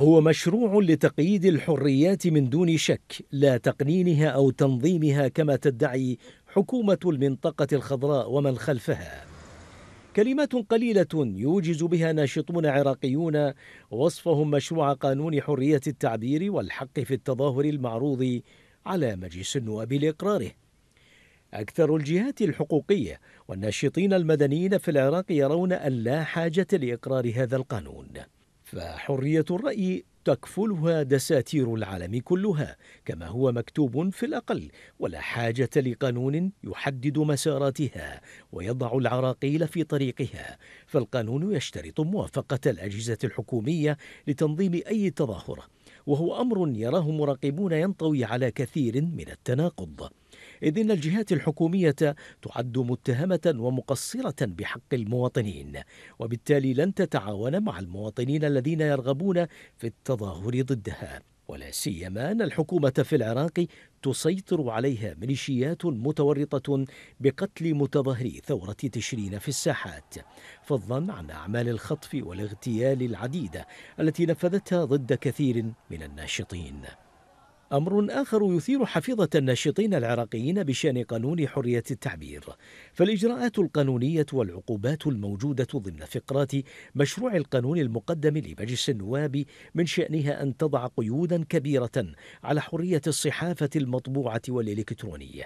هو مشروع لتقييد الحريات من دون شك لا تقنينها او تنظيمها كما تدعي حكومه المنطقه الخضراء ومن خلفها كلمات قليله يوجز بها ناشطون عراقيون وصفهم مشروع قانون حريه التعبير والحق في التظاهر المعروض على مجلس النواب لاقراره أكثر الجهات الحقوقية والناشطين المدنيين في العراق يرون أن لا حاجة لإقرار هذا القانون فحرية الرأي تكفلها دساتير العالم كلها كما هو مكتوب في الأقل ولا حاجة لقانون يحدد مساراتها ويضع العراقيل في طريقها فالقانون يشترط موافقة الأجهزة الحكومية لتنظيم أي تظاهرة وهو أمر يراه مراقبون ينطوي على كثير من التناقض إذ إن الجهات الحكومية تعد متهمة ومقصرة بحق المواطنين وبالتالي لن تتعاون مع المواطنين الذين يرغبون في التظاهر ضدها ولا سيما أن الحكومة في العراق تسيطر عليها ميليشيات متورطة بقتل متظاهري ثورة تشرين في الساحات فضلا عن أعمال الخطف والاغتيال العديدة التي نفذتها ضد كثير من الناشطين أمر آخر يثير حفيظة الناشطين العراقيين بشأن قانون حرية التعبير فالإجراءات القانونية والعقوبات الموجودة ضمن فقرات مشروع القانون المقدم لمجلس النواب من شأنها أن تضع قيودا كبيرة على حرية الصحافة المطبوعة والإلكترونية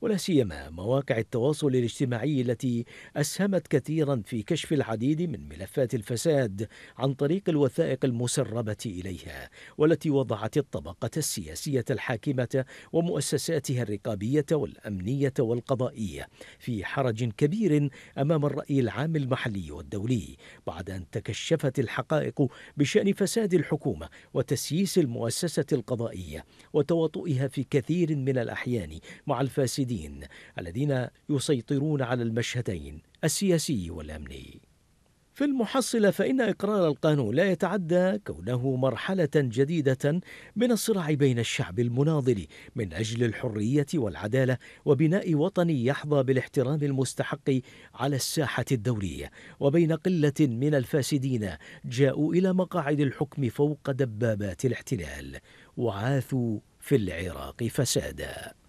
ولا سيما مواقع التواصل الاجتماعي التي أسهمت كثيرا في كشف العديد من ملفات الفساد عن طريق الوثائق المسربة إليها والتي وضعت الطبقة السياسية النفسية الحاكمة ومؤسساتها الرقابية والأمنية والقضائية في حرج كبير أمام الرأي العام المحلي والدولي بعد أن تكشفت الحقائق بشأن فساد الحكومة وتسييس المؤسسة القضائية وتواطؤها في كثير من الأحيان مع الفاسدين الذين يسيطرون على المشهدين السياسي والأمني في المحصلة فإن إقرار القانون لا يتعدى كونه مرحلة جديدة من الصراع بين الشعب المناضل من أجل الحرية والعدالة وبناء وطن يحظى بالاحترام المستحق على الساحة الدولية وبين قلة من الفاسدين جاءوا إلى مقاعد الحكم فوق دبابات الاحتلال وعاثوا في العراق فسادا